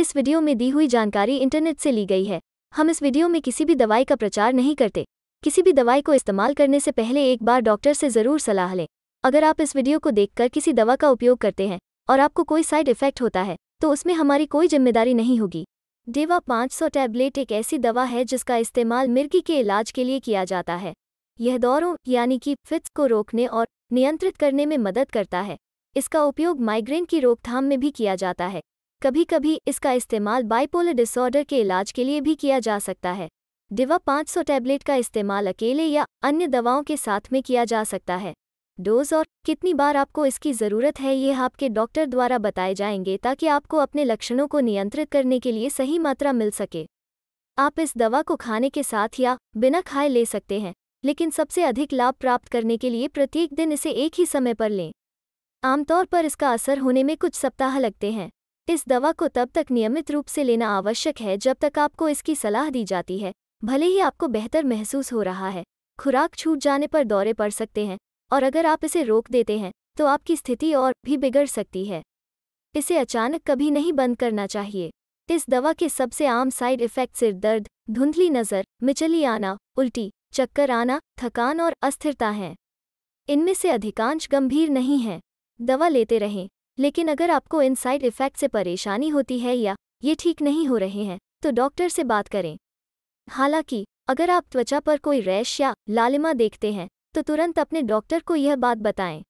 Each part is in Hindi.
इस वीडियो में दी हुई जानकारी इंटरनेट से ली गई है हम इस वीडियो में किसी भी दवाई का प्रचार नहीं करते किसी भी दवाई को इस्तेमाल करने से पहले एक बार डॉक्टर से ज़रूर सलाह लें अगर आप इस वीडियो को देखकर किसी दवा का उपयोग करते हैं और आपको कोई साइड इफेक्ट होता है तो उसमें हमारी कोई जिम्मेदारी नहीं होगी डेवा 500 टैबलेट एक ऐसी दवा है जिसका इस्तेमाल मिर्गी के इलाज के लिए किया जाता है यह दौरों यानी कि फिट्स को रोकने और नियंत्रित करने में मदद करता है इसका उपयोग माइग्रेन की रोकथाम में भी किया जाता है कभी कभी इसका इस्तेमाल बाइपोलर डिसऑर्डर के इलाज के लिए भी किया जा सकता है डिवा 500 टैबलेट का इस्तेमाल अकेले या अन्य दवाओं के साथ में किया जा सकता है डोज और कितनी बार आपको इसकी ज़रूरत है यह आपके डॉक्टर द्वारा बताए जाएंगे ताकि आपको अपने लक्षणों को नियंत्रित करने के लिए सही मात्रा मिल सके आप इस दवा को खाने के साथ या बिना खाए ले सकते हैं लेकिन सबसे अधिक लाभ प्राप्त करने के लिए प्रत्येक दिन इसे एक ही समय पर लें आमतौर पर इसका असर होने में कुछ सप्ताह लगते हैं इस दवा को तब तक नियमित रूप से लेना आवश्यक है जब तक आपको इसकी सलाह दी जाती है भले ही आपको बेहतर महसूस हो रहा है खुराक छूट जाने पर दौरे पड़ सकते हैं और अगर आप इसे रोक देते हैं तो आपकी स्थिति और भी बिगड़ सकती है इसे अचानक कभी नहीं बंद करना चाहिए इस दवा के सबसे आम साइड इफ़ेक्ट सिर दर्द धुंधली नज़र मिचली आना उल्टी चक्कर आना थकान और अस्थिरता हैं इनमें से अधिकांश गंभीर नहीं हैं दवा लेते रहें लेकिन अगर आपको इन साइड इफ़ेक्ट से परेशानी होती है या ये ठीक नहीं हो रहे हैं तो डॉक्टर से बात करें हालांकि अगर आप त्वचा पर कोई रैश या लालिमा देखते हैं तो तुरंत अपने डॉक्टर को यह बात बताएं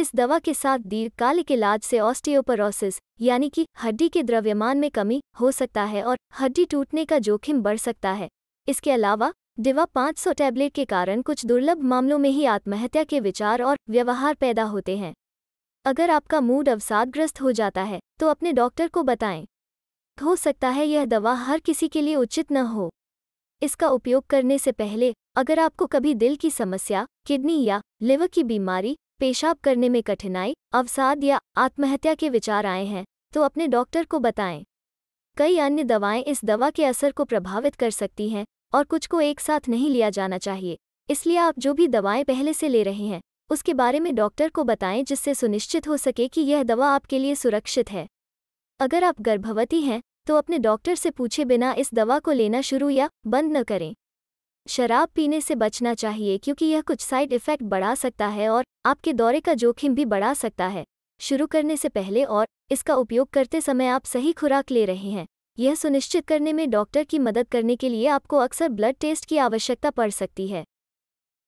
इस दवा के साथ दीर्घकालिक इलाज से ऑस्टियोपरोसिस यानी कि हड्डी के द्रव्यमान में कमी हो सकता है और हड्डी टूटने का जोखिम बढ़ सकता है इसके अलावा डिवा 500 टैबलेट के कारण कुछ दुर्लभ मामलों में ही आत्महत्या के विचार और व्यवहार पैदा होते हैं अगर आपका मूड अवसादग्रस्त हो जाता है तो अपने डॉक्टर को बताएं हो सकता है यह दवा हर किसी के लिए उचित न हो इसका उपयोग करने से पहले अगर आपको कभी दिल की समस्या किडनी या लिवर की बीमारी पेशाब करने में कठिनाई अवसाद या आत्महत्या के विचार आए हैं तो अपने डॉक्टर को बताएं कई अन्य दवाएं इस दवा के असर को प्रभावित कर सकती हैं और कुछ को एक साथ नहीं लिया जाना चाहिए इसलिए आप जो भी दवाएं पहले से ले रहे हैं उसके बारे में डॉक्टर को बताएं जिससे सुनिश्चित हो सके कि यह दवा आपके लिए सुरक्षित है अगर आप गर्भवती हैं तो अपने डॉक्टर से पूछे बिना इस दवा को लेना शुरू या बंद न करें शराब पीने से बचना चाहिए क्योंकि यह कुछ साइड इफ़ेक्ट बढ़ा सकता है और आपके दौरे का जोखिम भी बढ़ा सकता है शुरू करने से पहले और इसका उपयोग करते समय आप सही खुराक ले रहे हैं यह सुनिश्चित करने में डॉक्टर की मदद करने के लिए आपको अक्सर ब्लड टेस्ट की आवश्यकता पड़ सकती है